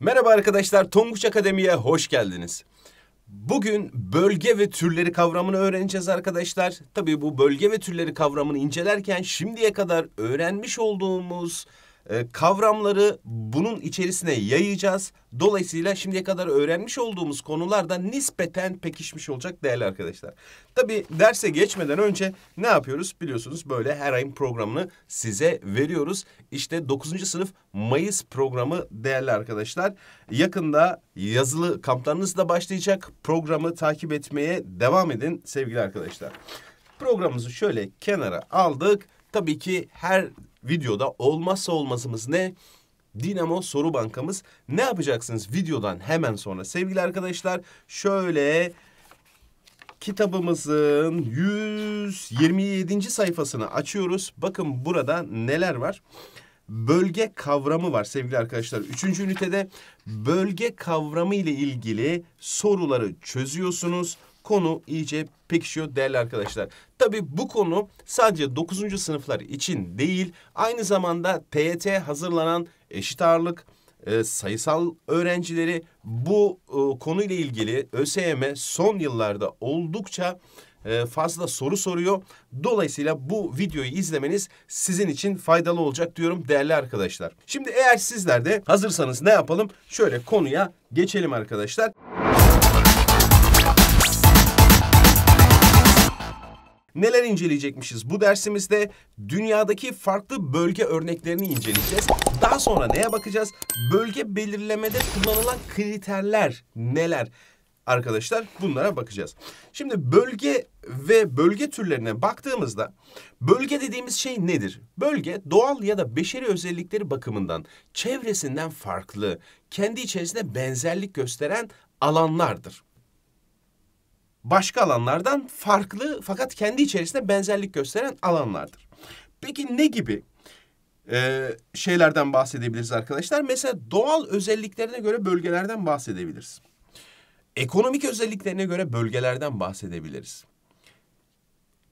Merhaba arkadaşlar, Tonguç Akademi'ye hoş geldiniz. Bugün bölge ve türleri kavramını öğreneceğiz arkadaşlar. Tabii bu bölge ve türleri kavramını incelerken şimdiye kadar öğrenmiş olduğumuz ee, kavramları bunun içerisine yayacağız. Dolayısıyla şimdiye kadar öğrenmiş olduğumuz konularda nispeten pekişmiş olacak değerli arkadaşlar. Tabi derse geçmeden önce ne yapıyoruz biliyorsunuz böyle her ayın programını size veriyoruz. İşte 9. sınıf Mayıs programı değerli arkadaşlar. Yakında yazılı kamplarınız da başlayacak. Programı takip etmeye devam edin sevgili arkadaşlar. Programımızı şöyle kenara aldık. Tabii ki her videoda olmazsa olmazımız ne? Dinamo soru bankamız. Ne yapacaksınız videodan hemen sonra sevgili arkadaşlar? Şöyle kitabımızın 127. sayfasını açıyoruz. Bakın burada neler var? Bölge kavramı var sevgili arkadaşlar. Üçüncü ünitede bölge kavramı ile ilgili soruları çözüyorsunuz konu iyice pekişiyor değerli arkadaşlar. Tabi bu konu sadece 9. sınıflar için değil, aynı zamanda TYT hazırlanan eşit ağırlık, e, sayısal öğrencileri bu e, konuyla ilgili ÖSYM son yıllarda oldukça e, fazla soru soruyor. Dolayısıyla bu videoyu izlemeniz sizin için faydalı olacak diyorum değerli arkadaşlar. Şimdi eğer sizler de hazırsanız ne yapalım? Şöyle konuya geçelim arkadaşlar. neler inceleyecekmişiz? Bu dersimizde dünyadaki farklı bölge örneklerini inceleyeceğiz. Daha sonra neye bakacağız? Bölge belirlemede kullanılan kriterler neler? Arkadaşlar bunlara bakacağız. Şimdi bölge ve bölge türlerine baktığımızda bölge dediğimiz şey nedir? Bölge doğal ya da beşeri özellikleri bakımından çevresinden farklı, kendi içerisinde benzerlik gösteren alanlardır başka alanlardan farklı fakat kendi içerisinde benzerlik gösteren alanlardır. Peki ne gibi e, şeylerden bahsedebiliriz arkadaşlar? Mesela doğal özelliklerine göre bölgelerden bahsedebiliriz. Ekonomik özelliklerine göre bölgelerden bahsedebiliriz.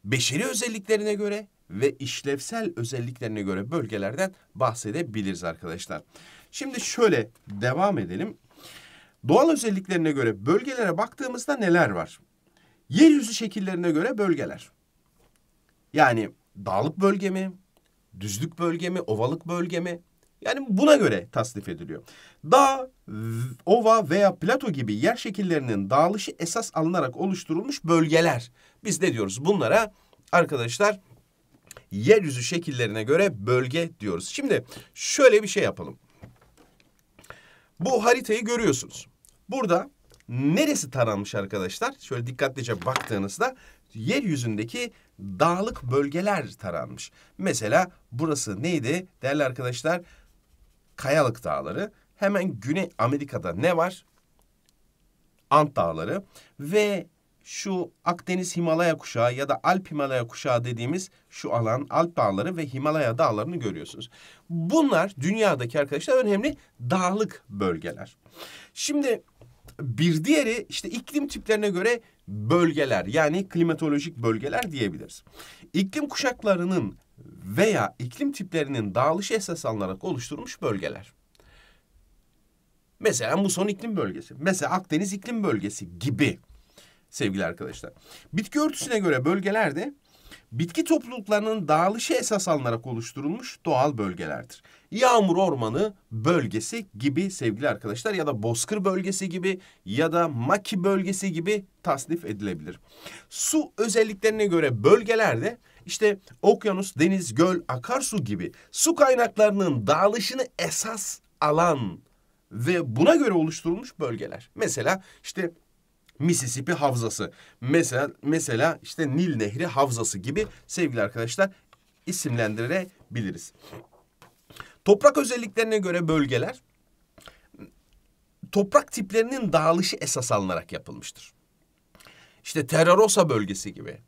Beşeri özelliklerine göre ve işlevsel özelliklerine göre bölgelerden bahsedebiliriz arkadaşlar. Şimdi şöyle devam edelim. Doğal özelliklerine göre bölgelere baktığımızda neler var? Yeryüzü şekillerine göre bölgeler. Yani dağlık bölge mi, düzlük bölge mi, ovalık bölge mi? Yani buna göre tasnif ediliyor. Dağ, ova veya plato gibi yer şekillerinin dağılışı esas alınarak oluşturulmuş bölgeler. Biz ne diyoruz? Bunlara arkadaşlar yeryüzü şekillerine göre bölge diyoruz. Şimdi şöyle bir şey yapalım. Bu haritayı görüyorsunuz. Burada Neresi taranmış arkadaşlar? Şöyle dikkatlice baktığınızda yeryüzündeki dağlık bölgeler taranmış. Mesela burası neydi değerli arkadaşlar? Kayalık Dağları. Hemen Güney Amerika'da ne var? Ant Dağları ve şu Akdeniz Himalaya kuşağı ya da Alp Himalaya kuşağı dediğimiz şu alan Alp dağları ve Himalaya dağlarını görüyorsunuz. Bunlar dünyadaki arkadaşlar önemli dağlık bölgeler. Şimdi bir diğeri işte iklim tiplerine göre bölgeler yani klimatolojik bölgeler diyebiliriz. İklim kuşaklarının veya iklim tiplerinin dağılışı esas alınarak oluşturulmuş bölgeler. Mesela bu son iklim bölgesi. Mesela Akdeniz iklim bölgesi gibi sevgili arkadaşlar. Bitki örtüsüne göre bölgelerde bitki topluluklarının dağılışı esas alınarak oluşturulmuş doğal bölgelerdir. Yağmur ormanı bölgesi gibi sevgili arkadaşlar ya da bozkır bölgesi gibi ya da maki bölgesi gibi tasnif edilebilir. Su özelliklerine göre bölgelerde işte okyanus, deniz, göl, akarsu gibi su kaynaklarının dağılışını esas alan ve buna göre oluşturulmuş bölgeler. Mesela işte Mississippi Havzası. Mesela mesela işte Nil Nehri Havzası gibi sevgili arkadaşlar isimlendirebiliriz. Toprak özelliklerine göre bölgeler toprak tiplerinin dağılışı esas alınarak yapılmıştır. İşte Terrarossa bölgesi gibi.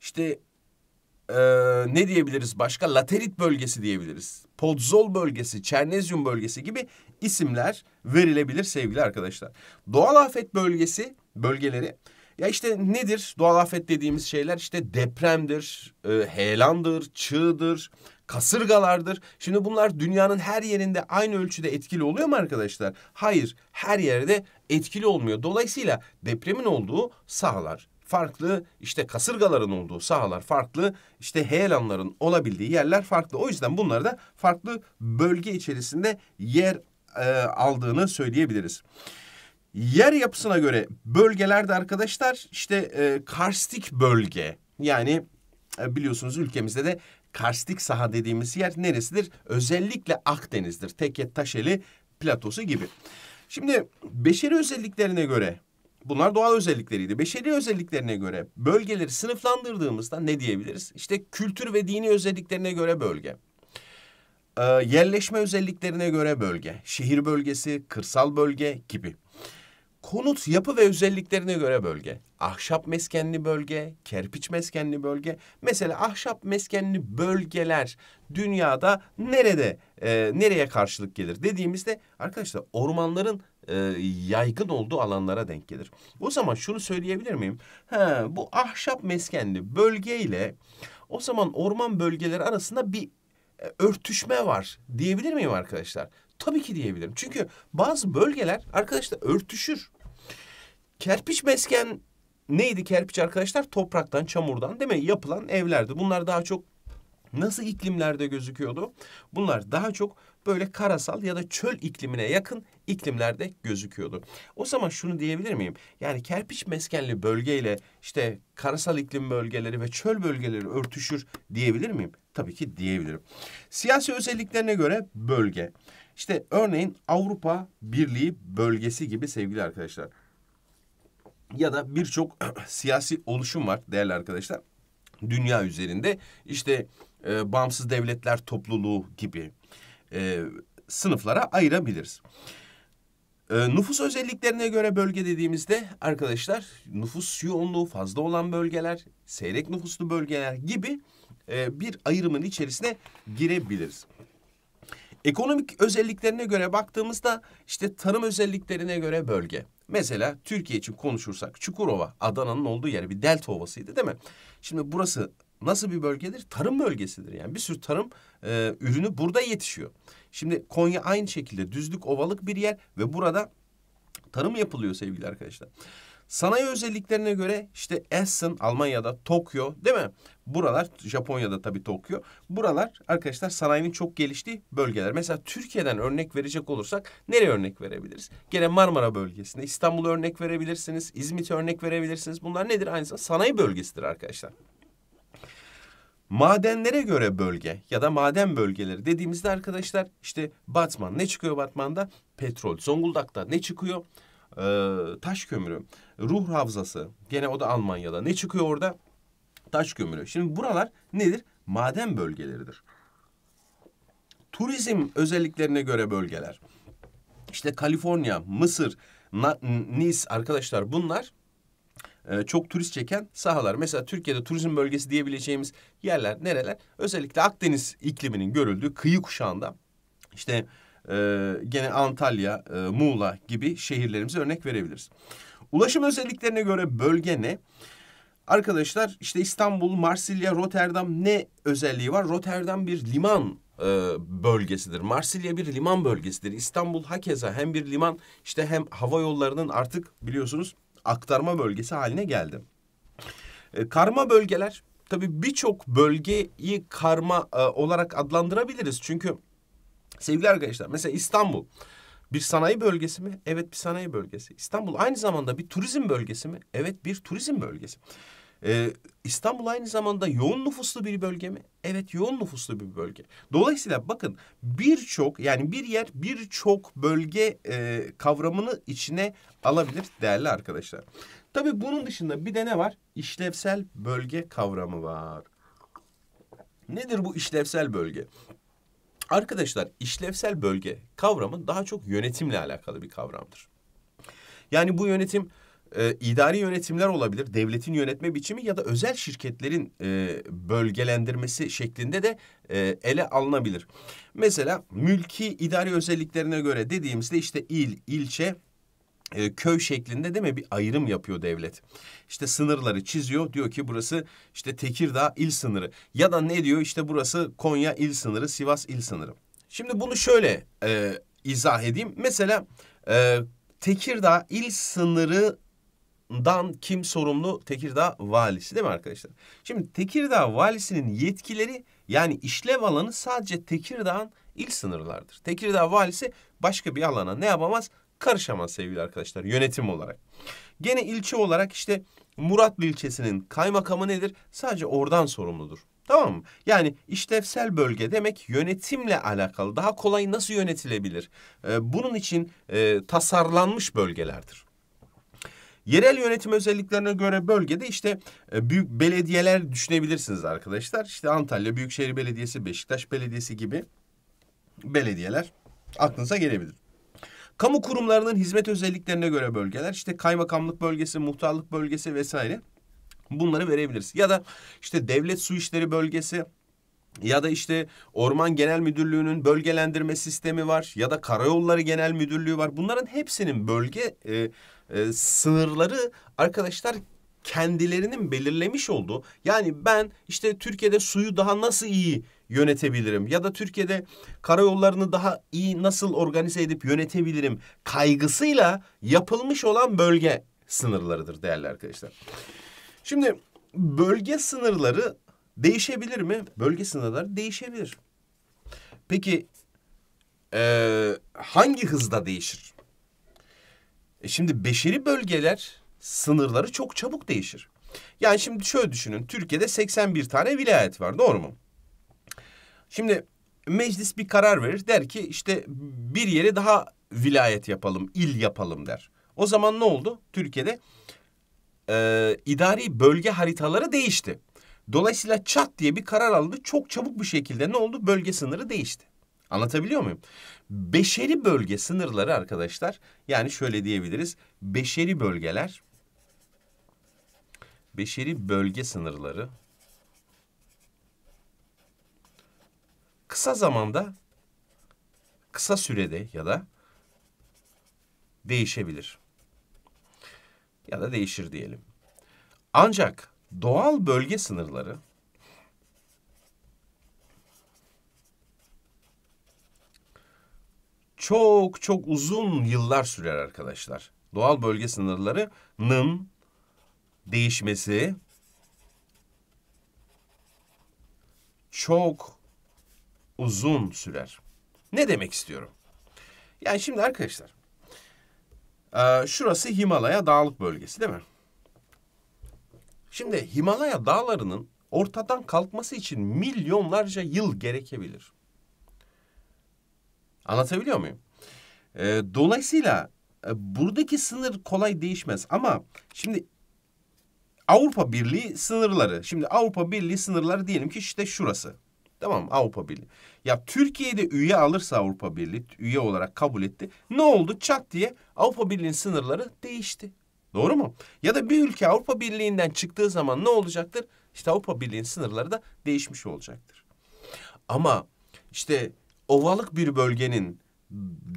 İşte e, ne diyebiliriz başka? Laterit bölgesi diyebiliriz. Podzol bölgesi, Çernezyum bölgesi gibi isimler verilebilir sevgili arkadaşlar. Doğal afet bölgesi bölgeleri. Ya işte nedir doğal afet dediğimiz şeyler? işte depremdir, e, heyelandır, çığdır, kasırgalardır. Şimdi bunlar dünyanın her yerinde aynı ölçüde etkili oluyor mu arkadaşlar? Hayır, her yerde etkili olmuyor. Dolayısıyla depremin olduğu sahalar farklı, işte kasırgaların olduğu sahalar farklı, işte heyelanların olabildiği yerler farklı. O yüzden bunları da farklı bölge içerisinde yer e, aldığını söyleyebiliriz. Yer yapısına göre bölgelerde arkadaşlar işte e, karstik bölge yani e, biliyorsunuz ülkemizde de karstik saha dediğimiz yer neresidir? Özellikle Akdeniz'dir. teket Taşeli platosu gibi. Şimdi beşeri özelliklerine göre bunlar doğal özellikleriydi. Beşeri özelliklerine göre bölgeleri sınıflandırdığımızda ne diyebiliriz? İşte kültür ve dini özelliklerine göre bölge. E, yerleşme özelliklerine göre bölge, şehir bölgesi, kırsal bölge gibi. Konut yapı ve özelliklerine göre bölge. Ahşap meskenli bölge, kerpiç meskenli bölge. Mesela ahşap meskenli bölgeler dünyada nerede, e, nereye karşılık gelir dediğimizde arkadaşlar ormanların e, yaygın olduğu alanlara denk gelir. O zaman şunu söyleyebilir miyim? Ha, bu ahşap meskenli bölge ile o zaman orman bölgeleri arasında bir e, örtüşme var diyebilir miyim arkadaşlar? Tabii ki diyebilirim. Çünkü bazı bölgeler arkadaşlar örtüşür. Kerpiç mesken neydi kerpiç arkadaşlar? Topraktan, çamurdan değil mi? Yapılan evlerdi. Bunlar daha çok nasıl iklimlerde gözüküyordu? Bunlar daha çok böyle karasal ya da çöl iklimine yakın iklimlerde gözüküyordu. O zaman şunu diyebilir miyim? Yani kerpiç meskenli bölgeyle işte karasal iklim bölgeleri ve çöl bölgeleri örtüşür diyebilir miyim? Tabii ki diyebilirim. Siyasi özelliklerine göre bölge. İşte örneğin Avrupa Birliği bölgesi gibi sevgili arkadaşlar ya da birçok siyasi oluşum var değerli arkadaşlar. Dünya üzerinde işte e, bağımsız devletler topluluğu gibi e, sınıflara ayırabiliriz. E, nüfus özelliklerine göre bölge dediğimizde arkadaşlar nüfus yoğunluğu fazla olan bölgeler, seyrek nüfuslu bölgeler gibi e, bir ayrımın içerisine girebiliriz. Ekonomik özelliklerine göre baktığımızda işte tarım özelliklerine göre bölge. Mesela Türkiye için konuşursak Çukurova, Adana'nın olduğu yer bir delta ovasıydı değil mi? Şimdi burası nasıl bir bölgedir? Tarım bölgesidir yani bir sürü tarım e, ürünü burada yetişiyor. Şimdi Konya aynı şekilde düzlük ovalık bir yer ve burada tarım yapılıyor sevgili arkadaşlar. Sanayi özelliklerine göre işte Essen Almanya'da, Tokyo değil mi? Buralar Japonya'da tabii Tokyo. Buralar arkadaşlar sanayinin çok geliştiği bölgeler. Mesela Türkiye'den örnek verecek olursak nereye örnek verebiliriz? Gene Marmara bölgesinde İstanbul'a örnek verebilirsiniz. İzmit'e örnek verebilirsiniz. Bunlar nedir? Aynı zamanda sanayi bölgesidir arkadaşlar. Madenlere göre bölge ya da maden bölgeleri dediğimizde arkadaşlar işte Batman ne çıkıyor Batman'da? Petrol. Zonguldak'ta ne çıkıyor? e, taş kömürü, ruh havzası gene o da Almanya'da. Ne çıkıyor orada? Taş kömürü. Şimdi buralar nedir? Maden bölgeleridir. Turizm özelliklerine göre bölgeler. İşte Kaliforniya, Mısır, Na, Nice arkadaşlar bunlar e, çok turist çeken sahalar. Mesela Türkiye'de turizm bölgesi diyebileceğimiz yerler nereler? Özellikle Akdeniz ikliminin görüldüğü kıyı kuşağında işte e, gene Antalya, e, Muğla gibi şehirlerimize örnek verebiliriz. Ulaşım özelliklerine göre bölge ne? Arkadaşlar işte İstanbul, Marsilya, Rotterdam ne özelliği var? Rotterdam bir liman e, bölgesidir. Marsilya bir liman bölgesidir. İstanbul hakeza hem bir liman işte hem hava yollarının artık biliyorsunuz aktarma bölgesi haline geldi. E, karma bölgeler tabii birçok bölgeyi karma e, olarak adlandırabiliriz. Çünkü Sevgili arkadaşlar mesela İstanbul bir sanayi bölgesi mi? Evet bir sanayi bölgesi. İstanbul aynı zamanda bir turizm bölgesi mi? Evet bir turizm bölgesi. Ee, İstanbul aynı zamanda yoğun nüfuslu bir bölge mi? Evet yoğun nüfuslu bir bölge. Dolayısıyla bakın birçok yani bir yer birçok bölge e, kavramını içine alabilir değerli arkadaşlar. Tabii bunun dışında bir de ne var? İşlevsel bölge kavramı var. Nedir bu işlevsel bölge? Arkadaşlar işlevsel bölge kavramı daha çok yönetimle alakalı bir kavramdır. Yani bu yönetim e, idari yönetimler olabilir, devletin yönetme biçimi ya da özel şirketlerin e, bölgelendirmesi şeklinde de e, ele alınabilir. Mesela mülki idari özelliklerine göre dediğimizde işte il, ilçe e, köy şeklinde değil mi bir ayrım yapıyor devlet. İşte sınırları çiziyor diyor ki burası işte Tekirdağ il sınırı ya da ne diyor işte burası Konya il sınırı Sivas il sınırı. Şimdi bunu şöyle e, izah edeyim. Mesela e, Tekirdağ il sınırından kim sorumlu? Tekirdağ valisi değil mi arkadaşlar? Şimdi Tekirdağ valisinin yetkileri yani işlev alanı sadece Tekirdağ'ın il sınırlardır. Tekirdağ valisi başka bir alana ne yapamaz? karışamaz sevgili arkadaşlar yönetim olarak. Gene ilçe olarak işte Muratlı ilçesinin kaymakamı nedir? Sadece oradan sorumludur. Tamam mı? Yani işlevsel bölge demek yönetimle alakalı. Daha kolay nasıl yönetilebilir? Ee, bunun için e, tasarlanmış bölgelerdir. Yerel yönetim özelliklerine göre bölgede işte e, büyük belediyeler düşünebilirsiniz arkadaşlar. İşte Antalya Büyükşehir Belediyesi, Beşiktaş Belediyesi gibi belediyeler aklınıza gelebilir. Kamu kurumlarının hizmet özelliklerine göre bölgeler işte kaymakamlık bölgesi, muhtarlık bölgesi vesaire bunları verebiliriz. Ya da işte devlet su işleri bölgesi ya da işte Orman Genel Müdürlüğü'nün bölgelendirme sistemi var ya da Karayolları Genel Müdürlüğü var. Bunların hepsinin bölge e, e, sınırları arkadaşlar kendilerinin belirlemiş olduğu yani ben işte Türkiye'de suyu daha nasıl iyi yönetebilirim? Ya da Türkiye'de karayollarını daha iyi nasıl organize edip yönetebilirim kaygısıyla yapılmış olan bölge sınırlarıdır değerli arkadaşlar. Şimdi bölge sınırları değişebilir mi? Bölge sınırları değişebilir. Peki e, hangi hızda değişir? E şimdi beşeri bölgeler sınırları çok çabuk değişir. Yani şimdi şöyle düşünün. Türkiye'de 81 tane vilayet var doğru mu? Şimdi meclis bir karar verir. Der ki işte bir yeri daha vilayet yapalım, il yapalım der. O zaman ne oldu? Türkiye'de e, idari bölge haritaları değişti. Dolayısıyla Çat diye bir karar aldı Çok çabuk bir şekilde ne oldu? Bölge sınırı değişti. Anlatabiliyor muyum? Beşeri bölge sınırları arkadaşlar yani şöyle diyebiliriz. Beşeri bölgeler beşeri bölge sınırları kısa zamanda, kısa sürede ya da değişebilir. Ya da değişir diyelim. Ancak doğal bölge sınırları çok çok uzun yıllar sürer arkadaşlar. Doğal bölge sınırlarının değişmesi çok uzun sürer. Ne demek istiyorum? Yani şimdi arkadaşlar, e, şurası Himalaya dağlık bölgesi değil mi? Şimdi Himalaya dağlarının ortadan kalkması için milyonlarca yıl gerekebilir. Anlatabiliyor muyum? E, dolayısıyla e, buradaki sınır kolay değişmez ama şimdi Avrupa Birliği sınırları. Şimdi Avrupa Birliği sınırları diyelim ki işte şurası. Tamam Avrupa Birliği. Ya Türkiye'de üye alırsa Avrupa Birliği üye olarak kabul etti. Ne oldu? Çat diye Avrupa Birliği'nin sınırları değişti. Doğru mu? Ya da bir ülke Avrupa Birliği'nden çıktığı zaman ne olacaktır? İşte Avrupa Birliği'nin sınırları da değişmiş olacaktır. Ama işte ovalık bir bölgenin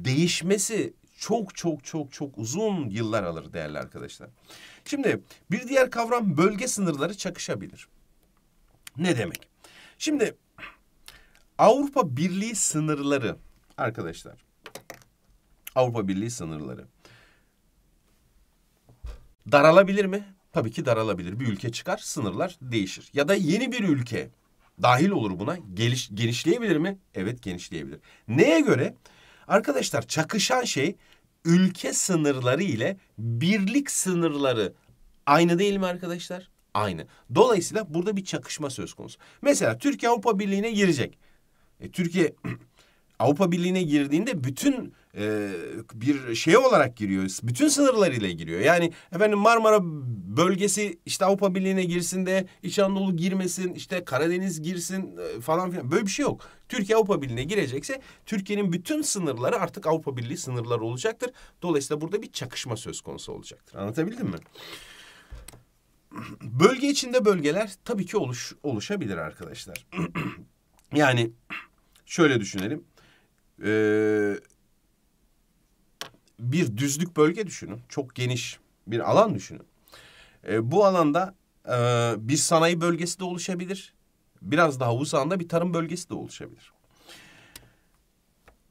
değişmesi çok çok çok çok uzun yıllar alır değerli arkadaşlar. Şimdi bir diğer kavram bölge sınırları çakışabilir. Ne demek? Şimdi Avrupa Birliği sınırları arkadaşlar. Avrupa Birliği sınırları. Daralabilir mi? Tabii ki daralabilir. Bir ülke çıkar, sınırlar değişir. Ya da yeni bir ülke dahil olur buna. Geliş, genişleyebilir mi? Evet genişleyebilir. Neye göre? Arkadaşlar çakışan şey ülke sınırları ile birlik sınırları aynı değil mi arkadaşlar? Aynı. Dolayısıyla burada bir çakışma söz konusu. Mesela Türkiye Avrupa Birliği'ne girecek. E, Türkiye Avrupa Birliği'ne girdiğinde bütün e, bir şey olarak giriyor. Bütün sınırlarıyla giriyor. Yani efendim Marmara bölgesi işte Avrupa Birliği'ne girsin de İç Anadolu girmesin, işte Karadeniz girsin e, falan filan. Böyle bir şey yok. Türkiye Avrupa Birliği'ne girecekse Türkiye'nin bütün sınırları artık Avrupa Birliği sınırları olacaktır. Dolayısıyla burada bir çakışma söz konusu olacaktır. Anlatabildim mi? Bölge içinde bölgeler tabii ki oluş, oluşabilir arkadaşlar. yani Şöyle düşünelim. Ee, bir düzlük bölge düşünün. Çok geniş bir alan düşünün. Ee, bu alanda e, bir sanayi bölgesi de oluşabilir. Biraz daha uzağında bir tarım bölgesi de oluşabilir.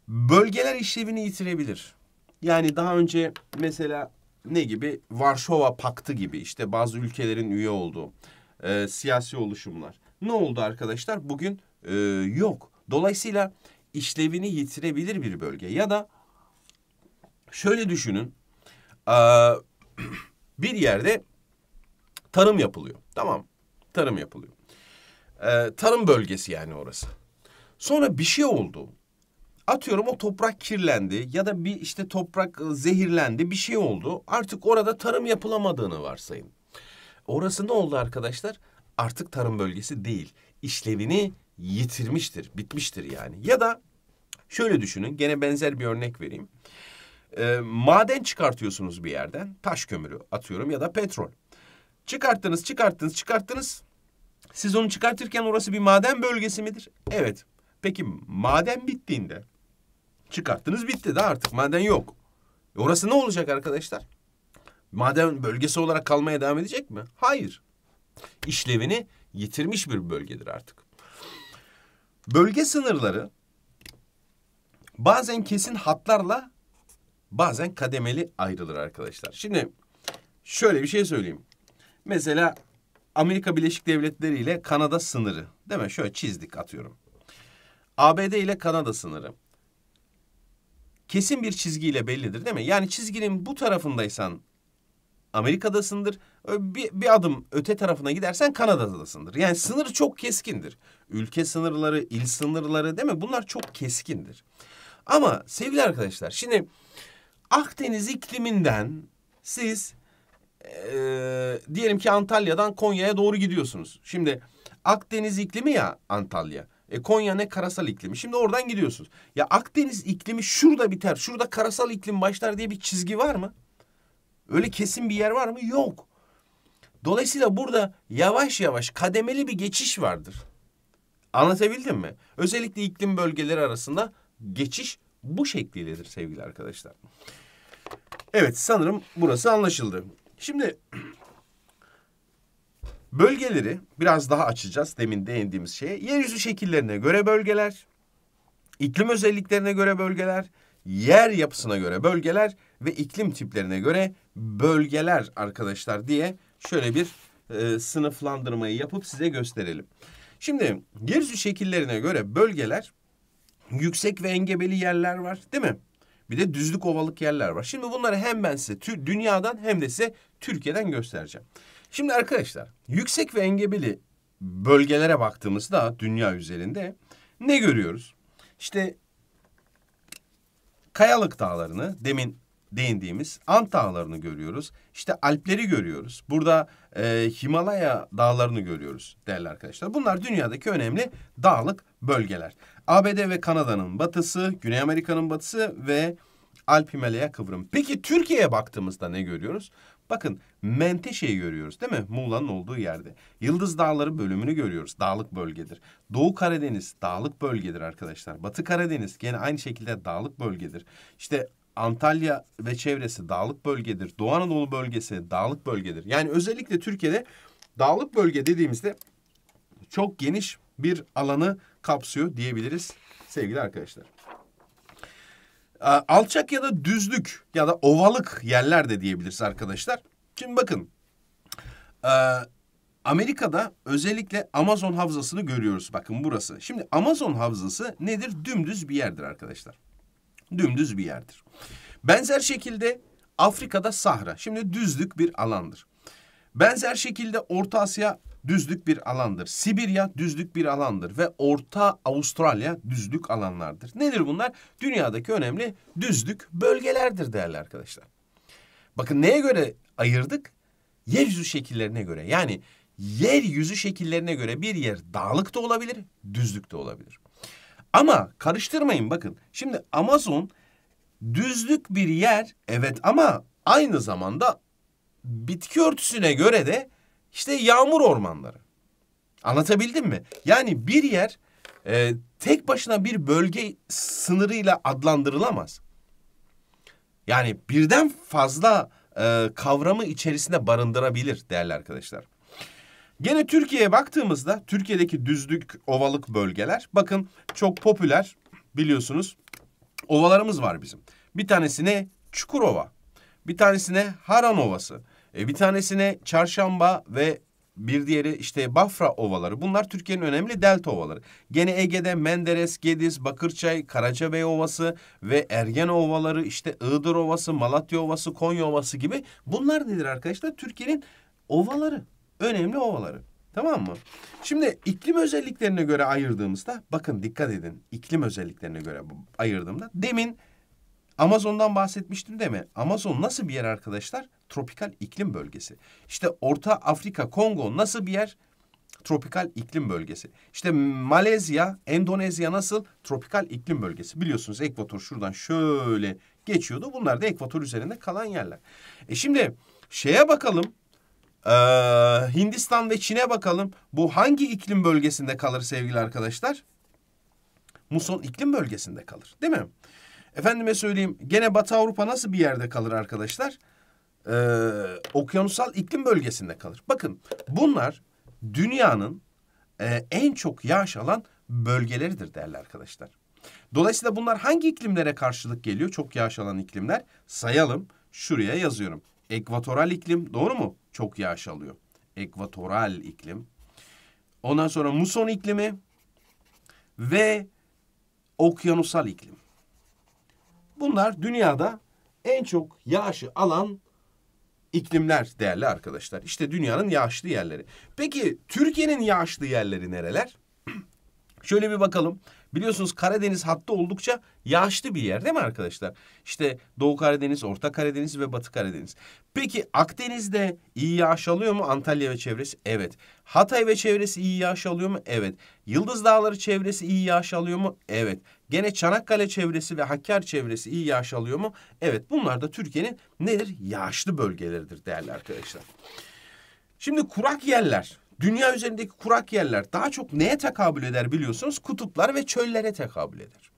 Bölgeler işlevini yitirebilir. Yani daha önce mesela ne gibi? Varşova Paktı gibi işte bazı ülkelerin üye olduğu e, siyasi oluşumlar. Ne oldu arkadaşlar? Bugün e, yok. Dolayısıyla işlevini yitirebilir bir bölge ya da şöyle düşünün bir yerde tarım yapılıyor tamam tarım yapılıyor tarım bölgesi yani orası sonra bir şey oldu atıyorum o toprak kirlendi ya da bir işte toprak zehirlendi bir şey oldu artık orada tarım yapılamadığını varsayın orası ne oldu arkadaşlar artık tarım bölgesi değil İşlevini yitirmiştir, bitmiştir yani. Ya da şöyle düşünün, gene benzer bir örnek vereyim. E, maden çıkartıyorsunuz bir yerden, taş kömürü atıyorum ya da petrol. Çıkarttınız, çıkarttınız, çıkarttınız. Siz onu çıkartırken orası bir maden bölgesi midir? Evet. Peki maden bittiğinde çıkarttınız bitti de artık maden yok. E orası ne olacak arkadaşlar? Maden bölgesi olarak kalmaya devam edecek mi? Hayır. İşlevini yitirmiş bir bölgedir artık. Bölge sınırları bazen kesin hatlarla bazen kademeli ayrılır arkadaşlar. Şimdi şöyle bir şey söyleyeyim. Mesela Amerika Birleşik Devletleri ile Kanada sınırı değil mi? Şöyle çizdik atıyorum. ABD ile Kanada sınırı. Kesin bir çizgiyle bellidir değil mi? Yani çizginin bu tarafındaysan Amerika'dasındır. Bir, bir adım öte tarafına gidersen Kanada'dasındır. Yani sınır çok keskindir. Ülke sınırları, il sınırları değil mi? Bunlar çok keskindir. Ama sevgili arkadaşlar şimdi Akdeniz ikliminden siz e, diyelim ki Antalya'dan Konya'ya doğru gidiyorsunuz. Şimdi Akdeniz iklimi ya Antalya. E Konya ne karasal iklimi. Şimdi oradan gidiyorsunuz. Ya Akdeniz iklimi şurada biter. Şurada karasal iklim başlar diye bir çizgi var mı? Öyle kesin bir yer var mı? Yok. Dolayısıyla burada yavaş yavaş kademeli bir geçiş vardır. Anlatabildim mi? Özellikle iklim bölgeleri arasında geçiş bu şekliyledir sevgili arkadaşlar. Evet sanırım burası anlaşıldı. Şimdi bölgeleri biraz daha açacağız demin değindiğimiz şeye. Yeryüzü şekillerine göre bölgeler, iklim özelliklerine göre bölgeler, yer yapısına göre bölgeler ve iklim tiplerine göre bölgeler arkadaşlar diye şöyle bir e, sınıflandırmayı yapıp size gösterelim. Şimdi yeryüzü şekillerine göre bölgeler yüksek ve engebeli yerler var değil mi? Bir de düzlük ovalık yerler var. Şimdi bunları hem ben size dünyadan hem de size Türkiye'den göstereceğim. Şimdi arkadaşlar yüksek ve engebeli bölgelere baktığımızda dünya üzerinde ne görüyoruz? İşte Kayalık Dağları'nı demin değindiğimiz Ant dağlarını görüyoruz. İşte Alpleri görüyoruz. Burada e, Himalaya dağlarını görüyoruz değerli arkadaşlar. Bunlar dünyadaki önemli dağlık bölgeler. ABD ve Kanada'nın batısı, Güney Amerika'nın batısı ve Alp Himalaya kıvrım. Peki Türkiye'ye baktığımızda ne görüyoruz? Bakın Menteşe'yi görüyoruz değil mi? Muğla'nın olduğu yerde. Yıldız Dağları bölümünü görüyoruz. Dağlık bölgedir. Doğu Karadeniz dağlık bölgedir arkadaşlar. Batı Karadeniz gene aynı şekilde dağlık bölgedir. İşte Antalya ve çevresi dağlık bölgedir. Doğu Anadolu bölgesi dağlık bölgedir. Yani özellikle Türkiye'de dağlık bölge dediğimizde çok geniş bir alanı kapsıyor diyebiliriz sevgili arkadaşlar. Ee, alçak ya da düzlük ya da ovalık yerler de diyebiliriz arkadaşlar. Şimdi bakın ee, Amerika'da özellikle Amazon havzasını görüyoruz. Bakın burası. Şimdi Amazon havzası nedir? Dümdüz bir yerdir arkadaşlar. Dümdüz bir yerdir. Benzer şekilde Afrika'da Sahra. Şimdi düzlük bir alandır. Benzer şekilde Orta Asya düzlük bir alandır. Sibirya düzlük bir alandır ve Orta Avustralya düzlük alanlardır. Nedir bunlar? Dünyadaki önemli düzlük bölgelerdir değerli arkadaşlar. Bakın neye göre ayırdık? Yeryüzü şekillerine göre. Yani yeryüzü şekillerine göre bir yer dağlık da olabilir, düzlük de olabilir. Ama karıştırmayın bakın. Şimdi Amazon düzlük bir yer evet ama aynı zamanda bitki örtüsüne göre de işte yağmur ormanları. Anlatabildim mi? Yani bir yer e, tek başına bir bölge sınırıyla adlandırılamaz. Yani birden fazla e, kavramı içerisinde barındırabilir değerli arkadaşlar. Gene Türkiye'ye baktığımızda Türkiye'deki düzlük ovalık bölgeler bakın çok popüler biliyorsunuz ovalarımız var bizim. Bir tanesine Çukurova, bir tanesine Haran Ovası, e, bir tanesine Çarşamba ve bir diğeri işte Bafra ovaları. Bunlar Türkiye'nin önemli delta ovaları. Gene Ege'de Menderes, Gediz, Bakırçay, Karacabey ovası ve Ergen ovaları, işte Iğdır ovası, Malatya ovası, Konya ovası gibi. Bunlar nedir arkadaşlar? Türkiye'nin ovaları önemli ovaları. Tamam mı? Şimdi iklim özelliklerine göre ayırdığımızda bakın dikkat edin. İklim özelliklerine göre ayırdığımda demin Amazon'dan bahsetmiştim değil mi? Amazon nasıl bir yer arkadaşlar? Tropikal iklim bölgesi. İşte Orta Afrika, Kongo nasıl bir yer? Tropikal iklim bölgesi. İşte Malezya, Endonezya nasıl? Tropikal iklim bölgesi. Biliyorsunuz ekvator şuradan şöyle geçiyordu. Bunlar da ekvator üzerinde kalan yerler. E şimdi şeye bakalım. Ee, Hindistan ve Çin'e bakalım. Bu hangi iklim bölgesinde kalır sevgili arkadaşlar? Muson iklim bölgesinde kalır değil mi? Efendime söyleyeyim gene Batı Avrupa nasıl bir yerde kalır arkadaşlar? Ee, okyanusal iklim bölgesinde kalır. Bakın bunlar dünyanın e, en çok yağış alan bölgeleridir değerli arkadaşlar. Dolayısıyla bunlar hangi iklimlere karşılık geliyor? Çok yağış alan iklimler sayalım. Şuraya yazıyorum. Ekvatoral iklim doğru mu? Çok yağış alıyor. Ekvatoral iklim. Ondan sonra muson iklimi ve okyanusal iklim. Bunlar dünyada en çok yağışı alan iklimler değerli arkadaşlar. İşte dünyanın yağışlı yerleri. Peki Türkiye'nin yağışlı yerleri nereler? Şöyle bir bakalım. Biliyorsunuz Karadeniz hattı oldukça yağışlı bir yer değil mi arkadaşlar? İşte Doğu Karadeniz, Orta Karadeniz ve Batı Karadeniz. Peki Akdeniz'de iyi yağış alıyor mu Antalya ve çevresi? Evet. Hatay ve çevresi iyi yağış alıyor mu? Evet. Yıldız Dağları çevresi iyi yağış alıyor mu? Evet. Gene Çanakkale çevresi ve Hakkari çevresi iyi yağış alıyor mu? Evet. Bunlar da Türkiye'nin nedir? Yağışlı bölgeleridir değerli arkadaşlar. Şimdi kurak yerler. Dünya üzerindeki kurak yerler daha çok neye tekabül eder biliyorsunuz? Kutuplar ve çöllere tekabül eder.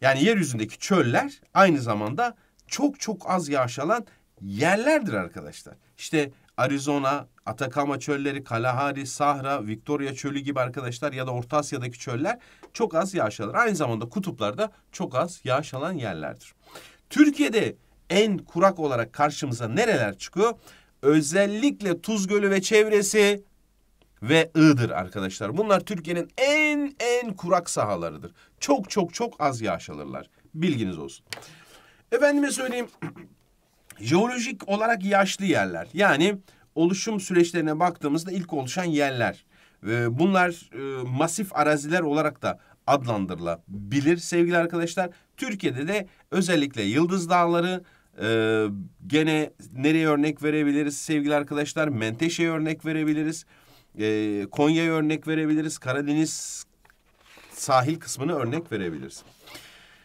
Yani yeryüzündeki çöller aynı zamanda çok çok az yağış alan yerlerdir arkadaşlar. İşte Arizona, Atakama çölleri, Kalahari, Sahra, Victoria çölü gibi arkadaşlar ya da Orta Asya'daki çöller çok az yağış alır. Aynı zamanda kutuplarda çok az yağış alan yerlerdir. Türkiye'de en kurak olarak karşımıza nereler çıkıyor? özellikle Tuz Gölü ve çevresi ve Iğdır arkadaşlar. Bunlar Türkiye'nin en en kurak sahalarıdır. Çok çok çok az yağış alırlar. Bilginiz olsun. Efendime söyleyeyim jeolojik olarak yaşlı yerler. Yani oluşum süreçlerine baktığımızda ilk oluşan yerler. Bunlar e, masif araziler olarak da adlandırılabilir sevgili arkadaşlar. Türkiye'de de özellikle Yıldız Dağları, ee, gene nereye örnek verebiliriz sevgili arkadaşlar? Menteşe'ye örnek verebiliriz. Ee, Konya'ya örnek verebiliriz. Karadeniz sahil kısmını örnek verebiliriz.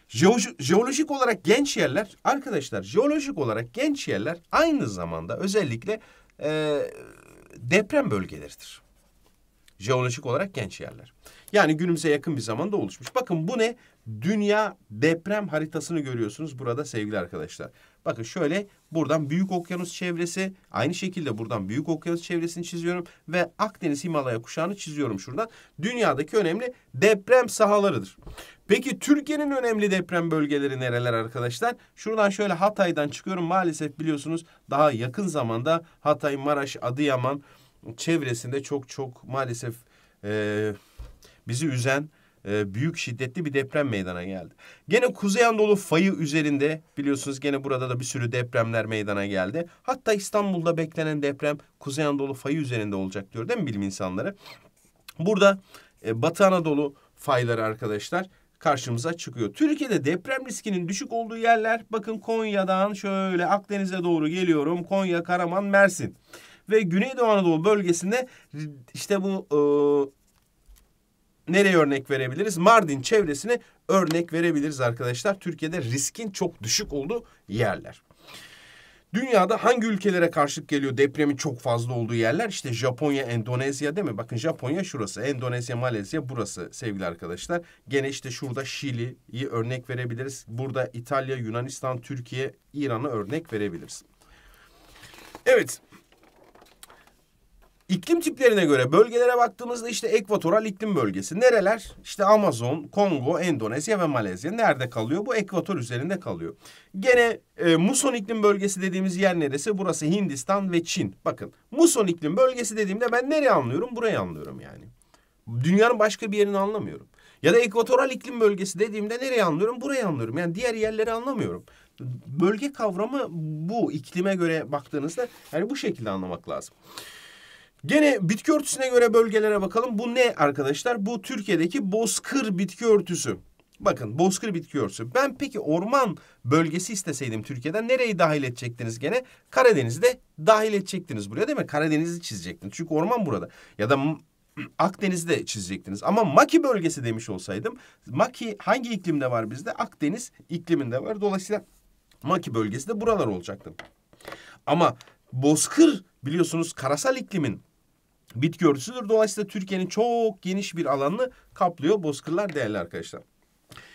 Jeoloji, jeolojik olarak genç yerler arkadaşlar jeolojik olarak genç yerler aynı zamanda özellikle e, deprem bölgeleridir jeolojik olarak genç yerler. Yani günümüze yakın bir zamanda oluşmuş. Bakın bu ne? Dünya deprem haritasını görüyorsunuz burada sevgili arkadaşlar. Bakın şöyle buradan Büyük Okyanus çevresi, aynı şekilde buradan Büyük Okyanus çevresini çiziyorum ve Akdeniz Himalaya kuşağını çiziyorum şuradan. Dünyadaki önemli deprem sahalarıdır. Peki Türkiye'nin önemli deprem bölgeleri nereler arkadaşlar? Şuradan şöyle Hatay'dan çıkıyorum. Maalesef biliyorsunuz daha yakın zamanda Hatay, Maraş, Adıyaman, çevresinde çok çok maalesef e, bizi üzen e, büyük şiddetli bir deprem meydana geldi. Gene Kuzey Anadolu fayı üzerinde biliyorsunuz gene burada da bir sürü depremler meydana geldi. Hatta İstanbul'da beklenen deprem Kuzey Anadolu fayı üzerinde olacak diyor değil mi bilim insanları? Burada e, Batı Anadolu fayları arkadaşlar karşımıza çıkıyor. Türkiye'de deprem riskinin düşük olduğu yerler bakın Konya'dan şöyle Akdeniz'e doğru geliyorum. Konya, Karaman, Mersin ve Güneydoğu Anadolu bölgesinde işte bu e, nereye örnek verebiliriz? Mardin çevresine örnek verebiliriz arkadaşlar. Türkiye'de riskin çok düşük olduğu yerler. Dünyada hangi ülkelere karşılık geliyor depremin çok fazla olduğu yerler? İşte Japonya, Endonezya değil mi? Bakın Japonya şurası, Endonezya, Malezya burası sevgili arkadaşlar. Gene işte şurada Şili'yi örnek verebiliriz. Burada İtalya, Yunanistan, Türkiye, İran'ı örnek verebiliriz. Evet, İklim tiplerine göre bölgelere baktığımızda işte ekvatoral iklim bölgesi. Nereler? İşte Amazon, Kongo, Endonezya ve Malezya nerede kalıyor? Bu ekvator üzerinde kalıyor. Gene e, muson iklim bölgesi dediğimiz yer neresi? Burası Hindistan ve Çin. Bakın muson iklim bölgesi dediğimde ben nereye anlıyorum? Burayı anlıyorum yani. Dünyanın başka bir yerini anlamıyorum. Ya da ekvatoral iklim bölgesi dediğimde nereye anlıyorum? Burayı anlıyorum. Yani diğer yerleri anlamıyorum. Bölge kavramı bu iklime göre baktığınızda yani bu şekilde anlamak lazım. Gene bitki örtüsüne göre bölgelere bakalım. Bu ne arkadaşlar? Bu Türkiye'deki bozkır bitki örtüsü. Bakın bozkır bitki örtüsü. Ben peki orman bölgesi isteseydim Türkiye'den nereyi dahil edecektiniz gene? Karadeniz'i de dahil edecektiniz buraya değil mi? Karadeniz'i çizecektiniz. Çünkü orman burada. Ya da Akdeniz'de çizecektiniz. Ama Maki bölgesi demiş olsaydım. Maki hangi iklimde var bizde? Akdeniz ikliminde var. Dolayısıyla Maki bölgesi de buralar olacaktı. Ama bozkır biliyorsunuz karasal iklimin bitki örtüsüdür. Dolayısıyla Türkiye'nin çok geniş bir alanını kaplıyor bozkırlar değerli arkadaşlar.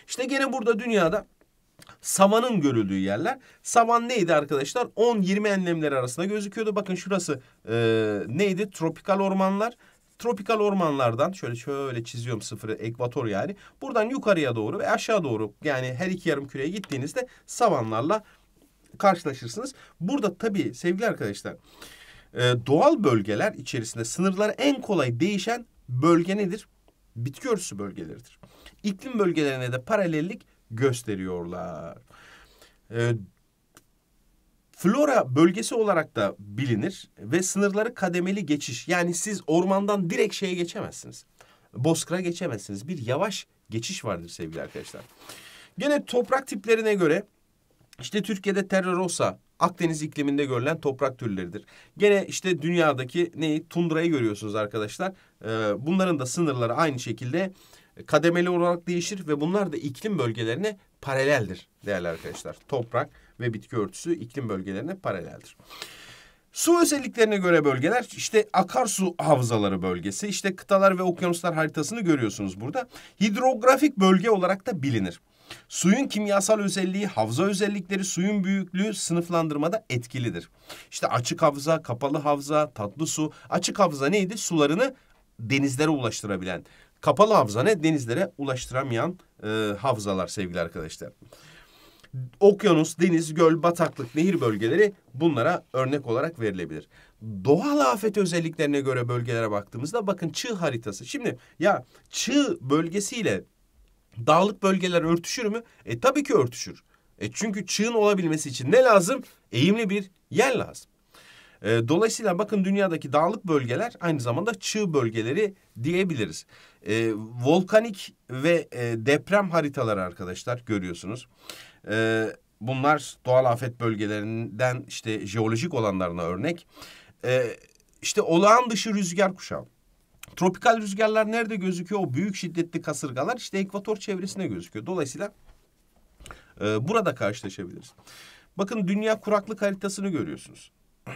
İşte gene burada dünyada savanın görüldüğü yerler. Savan neydi arkadaşlar? 10-20 enlemleri arasında gözüküyordu. Bakın şurası e, neydi? Tropikal ormanlar. Tropikal ormanlardan şöyle şöyle çiziyorum sıfırı ekvator yani. Buradan yukarıya doğru ve aşağı doğru yani her iki yarım küreye gittiğinizde savanlarla karşılaşırsınız. Burada tabii sevgili arkadaşlar ee, doğal bölgeler içerisinde sınırları en kolay değişen bölge nedir? Bitki örtüsü bölgeleridir. İklim bölgelerine de paralellik gösteriyorlar. E, flora bölgesi olarak da bilinir ve sınırları kademeli geçiş. Yani siz ormandan direkt şeye geçemezsiniz. Bozkıra geçemezsiniz. Bir yavaş geçiş vardır sevgili arkadaşlar. Gene toprak tiplerine göre işte Türkiye'de terra Akdeniz ikliminde görülen toprak türleridir. Gene işte dünyadaki neyi tundrayı görüyorsunuz arkadaşlar. Ee, bunların da sınırları aynı şekilde kademeli olarak değişir ve bunlar da iklim bölgelerine paraleldir değerli arkadaşlar. Toprak ve bitki örtüsü iklim bölgelerine paraleldir. Su özelliklerine göre bölgeler işte akarsu havzaları bölgesi, işte kıtalar ve okyanuslar haritasını görüyorsunuz burada. Hidrografik bölge olarak da bilinir. Suyun kimyasal özelliği, havza özellikleri, suyun büyüklüğü sınıflandırmada etkilidir. İşte açık havza, kapalı havza, tatlı su. Açık havza neydi? Sularını denizlere ulaştırabilen. Kapalı havza ne? Denizlere ulaştıramayan e, havzalar sevgili arkadaşlar. Okyanus, deniz, göl, bataklık, nehir bölgeleri bunlara örnek olarak verilebilir. Doğal afet özelliklerine göre bölgelere baktığımızda bakın çığ haritası. Şimdi ya çığ bölgesiyle Dağlık bölgeler örtüşür mü? E tabii ki örtüşür. E çünkü çığın olabilmesi için ne lazım? Eğimli bir yer lazım. E, dolayısıyla bakın dünyadaki dağlık bölgeler aynı zamanda çığ bölgeleri diyebiliriz. E, volkanik ve e, deprem haritaları arkadaşlar görüyorsunuz. E, bunlar doğal afet bölgelerinden işte jeolojik olanlarına örnek. E, işte olağan dışı rüzgar kuşağı. Tropikal rüzgarlar nerede gözüküyor? O büyük şiddetli kasırgalar işte ekvator çevresine gözüküyor. Dolayısıyla e, burada karşılaşabiliriz. Bakın dünya kuraklık haritasını görüyorsunuz.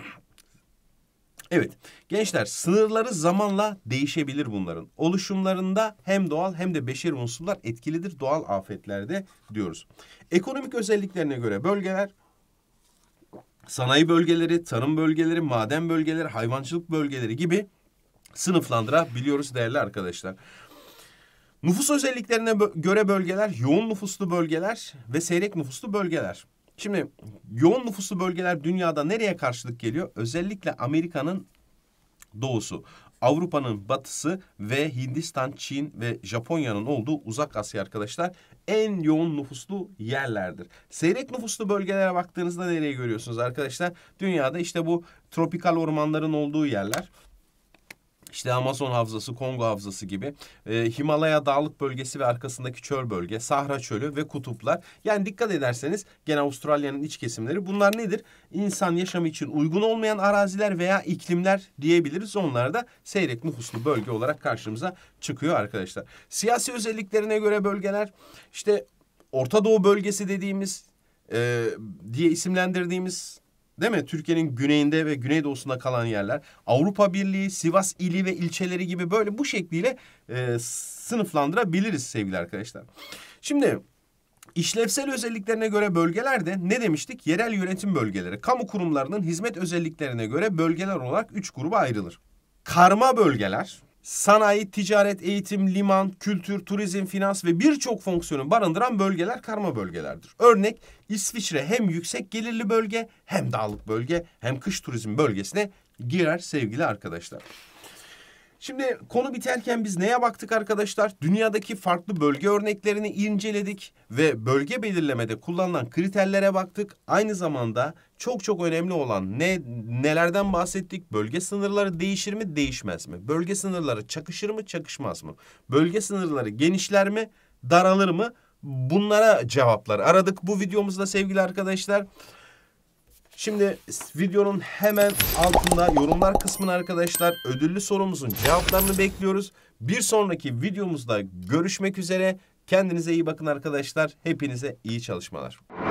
Evet gençler sınırları zamanla değişebilir bunların. Oluşumlarında hem doğal hem de beşer unsurlar etkilidir doğal afetlerde diyoruz. Ekonomik özelliklerine göre bölgeler sanayi bölgeleri, tarım bölgeleri, maden bölgeleri, hayvancılık bölgeleri gibi sınıflandırabiliyoruz değerli arkadaşlar. Nüfus özelliklerine göre bölgeler yoğun nüfuslu bölgeler ve seyrek nüfuslu bölgeler. Şimdi yoğun nüfuslu bölgeler dünyada nereye karşılık geliyor? Özellikle Amerika'nın doğusu, Avrupa'nın batısı ve Hindistan, Çin ve Japonya'nın olduğu uzak Asya arkadaşlar en yoğun nüfuslu yerlerdir. Seyrek nüfuslu bölgelere baktığınızda nereye görüyorsunuz arkadaşlar? Dünyada işte bu tropikal ormanların olduğu yerler işte Amazon havzası, Kongo havzası gibi e, Himalaya dağlık bölgesi ve arkasındaki çöl bölge, Sahra çölü ve kutuplar. Yani dikkat ederseniz gene Avustralya'nın iç kesimleri bunlar nedir? İnsan yaşamı için uygun olmayan araziler veya iklimler diyebiliriz. Onlar da seyrek nüfuslu bölge olarak karşımıza çıkıyor arkadaşlar. Siyasi özelliklerine göre bölgeler işte Orta Doğu bölgesi dediğimiz e, diye isimlendirdiğimiz değil mi? Türkiye'nin güneyinde ve güneydoğusunda kalan yerler. Avrupa Birliği, Sivas ili ve ilçeleri gibi böyle bu şekliyle e, sınıflandırabiliriz sevgili arkadaşlar. Şimdi işlevsel özelliklerine göre bölgelerde ne demiştik? Yerel yönetim bölgeleri, kamu kurumlarının hizmet özelliklerine göre bölgeler olarak üç gruba ayrılır. Karma bölgeler, sanayi, ticaret, eğitim, liman, kültür, turizm, finans ve birçok fonksiyonu barındıran bölgeler karma bölgelerdir. Örnek İsviçre hem yüksek gelirli bölge hem dağlık bölge hem kış turizm bölgesine girer sevgili arkadaşlar. Şimdi konu biterken biz neye baktık arkadaşlar? Dünyadaki farklı bölge örneklerini inceledik ve bölge belirlemede kullanılan kriterlere baktık. Aynı zamanda çok çok önemli olan ne nelerden bahsettik? Bölge sınırları değişir mi, değişmez mi? Bölge sınırları çakışır mı, çakışmaz mı? Bölge sınırları genişler mi, daralır mı? Bunlara cevaplar aradık bu videomuzda sevgili arkadaşlar. Şimdi videonun hemen altında yorumlar kısmına arkadaşlar ödüllü sorumuzun cevaplarını bekliyoruz. Bir sonraki videomuzda görüşmek üzere. Kendinize iyi bakın arkadaşlar. Hepinize iyi çalışmalar.